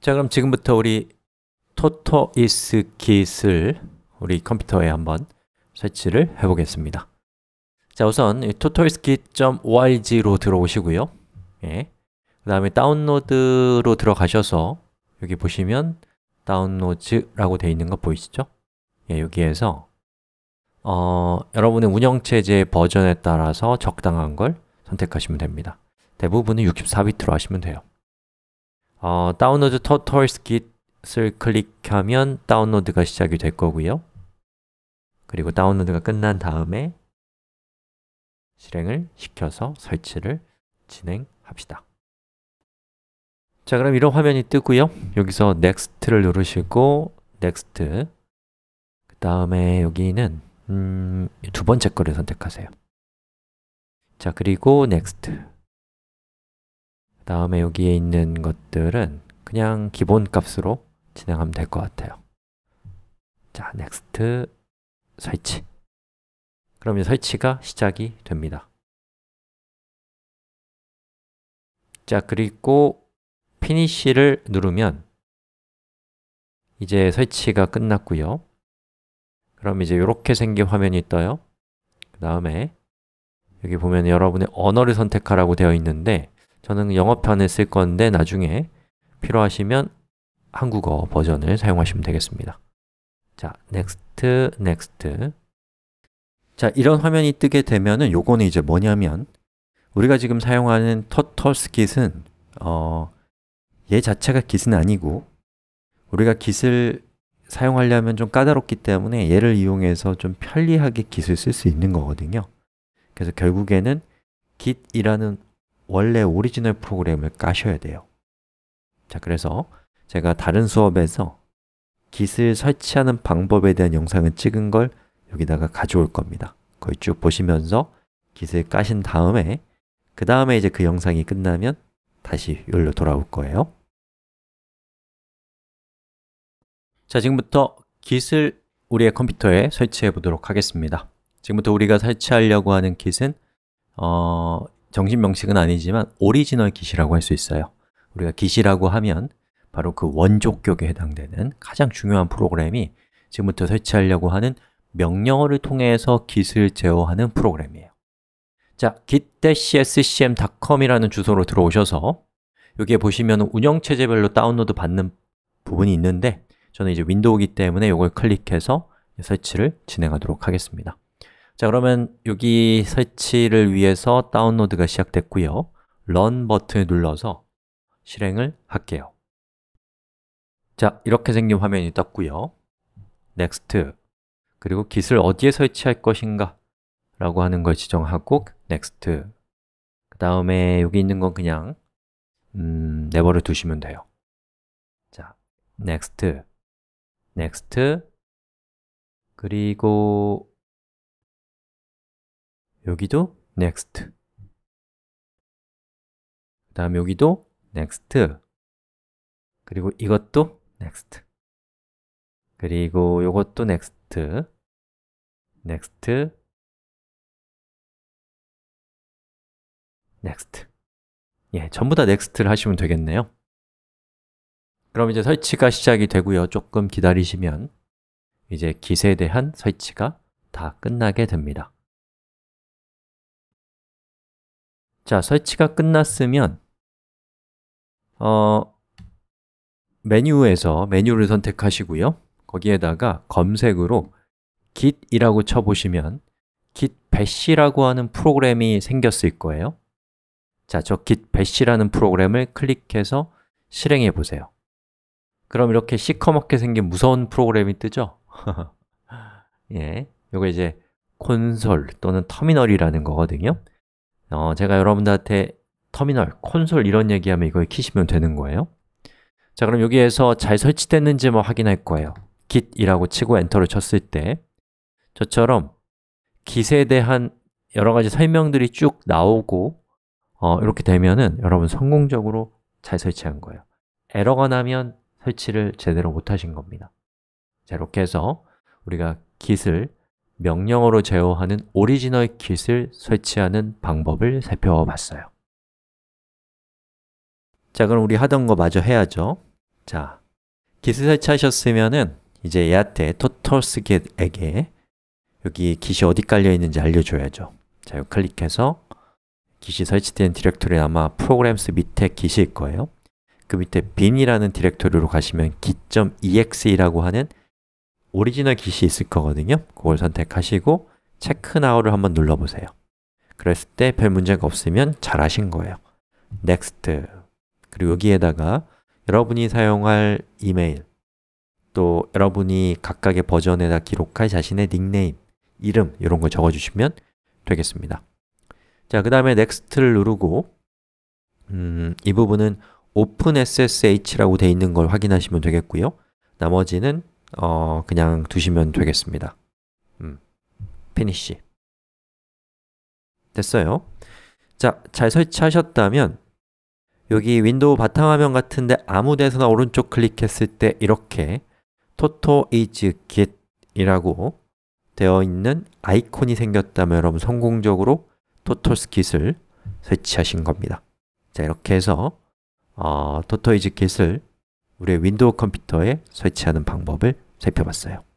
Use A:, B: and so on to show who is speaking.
A: 자, 그럼 지금부터 우리 토토 이스 킷을 우리 컴퓨터에 한번 설치를 해보겠습니다 자, 우선 토토 이스 킷.org로 들어오시고요 예. 그 다음에 다운로드로 들어가셔서 여기 보시면 다운로드라고 되어 있는 거 보이시죠? 예, 여기에서 어, 여러분의 운영체제 버전에 따라서 적당한 걸 선택하시면 됩니다 대부분은 64비트로 하시면 돼요 어, 다운로드 터털스 킷을 클릭하면 다운로드가 시작이 될 거고요.
B: 그리고 다운로드가 끝난 다음에 실행을 시켜서 설치를 진행합시다. 자, 그럼 이런 화면이
A: 뜨고요. 여기서 next를 누르시고 next 그 다음에 여기는 음, 두 번째 거를 선택하세요. 자, 그리고 next 다음에 여기에 있는 것들은 그냥 기본값으로 진행하면 될 것 같아요. 자, next
B: 설치 그러면 설치가 시작이 됩니다. 자, 그리고 피니쉬를 누르면 이제 설치가 끝났고요.
A: 그럼 이제 이렇게 생긴 화면이 떠요. 그 다음에 여기 보면 여러분의 언어를 선택하라고 되어 있는데 저는 영어편을 쓸 건데 나중에 필요하시면 한국어 버전을 사용하시면 되겠습니다. 자, next, next. 자, 이런 화면이 뜨게 되면은 요거는 이제 뭐냐면 우리가 지금 사용하는 터터스 깃은 어, 얘 자체가 깃은 아니고 우리가 깃을 사용하려면 좀 까다롭기 때문에 얘를 이용해서 좀 편리하게 깃을 쓸 수 있는 거거든요. 그래서 결국에는 git이라는 원래 오리지널 프로그램을 까셔야 돼요. 자, 그래서 제가 다른 수업에서 깃을 설치하는 방법에 대한 영상을 찍은 걸 여기다가 가져올 겁니다. 거기 쭉 보시면서 깃을 까신 다음에 그 다음에 이제 그 영상이 끝나면 다시 여기로 돌아올 거예요. 자, 지금부터 깃을 우리의 컴퓨터에 설치해 보도록 하겠습니다. 지금부터 우리가 설치하려고 하는 깃은 어, 정신 명식은 아니지만 오리지널 기시라고 할 수 있어요 우리가 기시라고 하면 바로 그 원조격에 해당되는 가장 중요한 프로그램이 지금부터 설치하려고 하는 명령어를 통해서 g i 을 제어하는 프로그램이에요 자, git-scm.com이라는 주소로 들어오셔서 여기에 보시면 운영체제별로 다운로드 받는 부분이 있는데 저는 이제 윈도우기 때문에 이걸 클릭해서 설치를 진행하도록 하겠습니다 자, 그러면 여기 설치를 위해서 다운로드가 시작됐고요 런 버튼을 눌러서 실행을 할게요 자, 이렇게 생긴 화면이 떴고요 next 그리고 git을 어디에 설치할 것인가 라고 하는 걸 지정하고 next
B: 그 다음에 여기 있는 건 그냥 음, 네버를 두시면 돼요 자, next next 그리고 여기도 next 그 다음 여기도 next 그리고 이것도 next 그리고 이것도 next next next 예, 전부 다 next를 하시면 되겠네요
A: 그럼 이제 설치가 시작이 되고요 조금 기다리시면 이제 기세에 대한
B: 설치가 다 끝나게 됩니다 자, 설치가 끝났으면 어,
A: 메뉴에서 메뉴를 선택하시고요 거기에다가 검색으로 git이라고 쳐보시면 git bash라고 하는 프로그램이 생겼을 거예요 자, 저 git bash라는 프로그램을 클릭해서 실행해 보세요 그럼 이렇게 시커멓게 생긴 무서운 프로그램이 뜨죠? 예, 이거 이제 콘솔 또는 터미널이라는 거거든요 어, 제가 여러분들한테 터미널, 콘솔 이런 얘기하면 이걸 키시면 되는 거예요 자 그럼 여기에서 잘 설치됐는지 뭐 확인할 거예요 git이라고 치고 엔터를 쳤을 때 저처럼 git에 대한 여러 가지 설명들이 쭉 나오고 어, 이렇게 되면은 여러분 성공적으로 잘 설치한 거예요 에러가 나면 설치를 제대로 못하신 겁니다 자, 이렇게 해서 우리가 git을 명령어로 제어하는 오리지널 킷을 설치하는 방법을 살펴봤어요 자, 그럼 우리 하던 거 마저 해야죠 자, 킷을 설치하셨으면은 이제 얘한테 totalsget에게 여기 킷이 어디 깔려 있는지 알려줘야죠 자, 이 클릭해서 킷이 설치된 디렉토리 아마 programs 밑에 깃일 거예요 그 밑에 bin이라는 디렉토리로 가시면 git.exe라고 하는 오리지널 깃이 있을 거거든요 그걸 선택하시고 체크 나우를 한번 눌러보세요 그랬을 때 별 문제가 없으면 잘 하신 거예요 넥스트 그리고 여기에다가 여러분이 사용할 이메일 또 여러분이 각각의 버전에다 기록할 자신의 닉네임, 이름 이런 거 적어주시면 되겠습니다 자, 그 다음에 넥스트를 누르고 음, 이 부분은 open ssh라고 되어 있는 걸 확인하시면 되겠고요 나머지는 어, 그냥 두시면 되겠습니다. 음, 피니쉬. 됐어요. 자, 잘 설치하셨다면 여기 윈도우 바탕화면 같은데 아무 데서나 오른쪽 클릭했을 때 이렇게 토토 이즈 깃이라고 되어 있는 아이콘이 생겼다면 여러분 성공적으로 토토스 깃을 설치하신 겁니다. 자, 이렇게 해서 어, 토토 이즈 깃을 우리의 윈도우 컴퓨터에 설치하는 방법을 살펴봤어요.